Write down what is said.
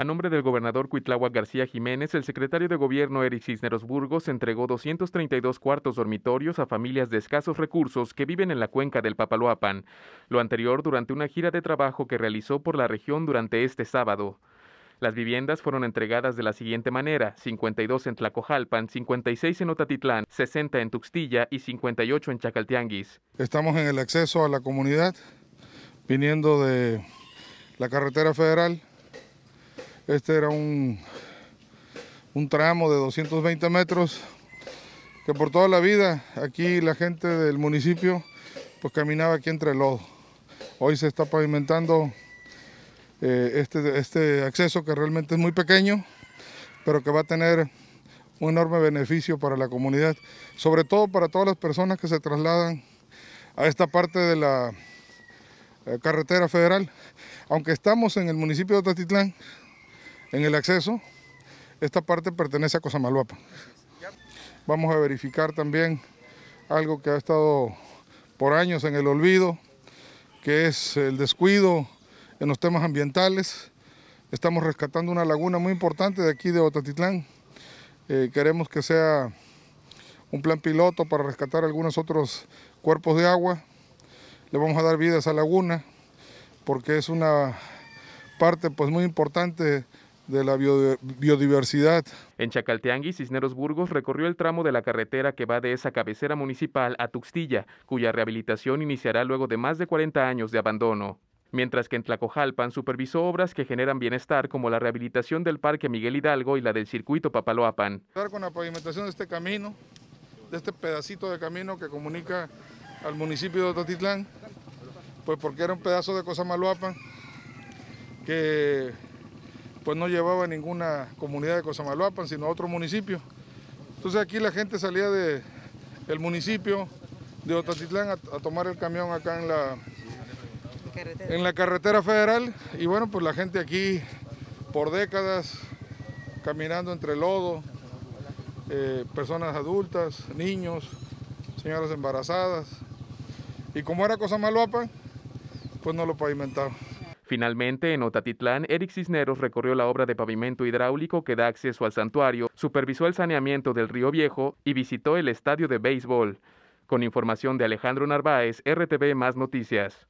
A nombre del gobernador Cuitláhuac García Jiménez, el secretario de Gobierno Eric Cisneros Burgos entregó 232 cuartos dormitorios a familias de escasos recursos que viven en la cuenca del Papaloapan, lo anterior durante una gira de trabajo que realizó por la región durante este sábado. Las viviendas fueron entregadas de la siguiente manera: 52 en Tlacojalpan, 56 en Otatitlán, 60 en Tuxtilla y 58 en Chacaltianguis. Estamos en el acceso a la comunidad, viniendo de la carretera federal este era un, un tramo de 220 metros que por toda la vida aquí la gente del municipio pues caminaba aquí entre el lodo. Hoy se está pavimentando eh, este, este, acceso que realmente es muy pequeño, pero que va a tener un enorme beneficio para la comunidad, sobre todo para todas las personas que se trasladan a esta parte de la eh, carretera federal. Aunque estamos en el municipio de Tatitlán, en el acceso, esta parte pertenece a Cosamaluapa. Vamos a verificar también algo que ha estado por años en el olvido, que es el descuido en los temas ambientales. Estamos rescatando una laguna muy importante de aquí de Otatitlán. Eh, queremos que sea un plan piloto para rescatar algunos otros cuerpos de agua. Le vamos a dar vida a esa laguna porque es una parte pues, muy importante de la biodiversidad. En Chacalteangui, Cisneros Burgos recorrió el tramo de la carretera que va de esa cabecera municipal a Tuxtilla, cuya rehabilitación iniciará luego de más de 40 años de abandono. Mientras que en Tlacojalpan supervisó obras que generan bienestar como la rehabilitación del Parque Miguel Hidalgo y la del Circuito Papaloapan. Con la pavimentación de este camino, de este pedacito de camino que comunica al municipio de totitlán pues porque era un pedazo de Cosa que pues no llevaba ninguna comunidad de Cosamaloapan, sino a otro municipio. Entonces aquí la gente salía del municipio de Otatitlán a, tomar el camión acá en la, en la carretera federal y bueno, pues la gente aquí por décadas caminando entre lodo, eh, personas adultas, niños, señoras embarazadas. Y como era Cosamaloapan, pues no lo pavimentaba. Finalmente, en Otatitlán, Eric Cisneros recorrió la obra de pavimento hidráulico que da acceso al santuario, supervisó el saneamiento del río Viejo y visitó el estadio de béisbol. Con información de Alejandro Narváez, RTV Más Noticias.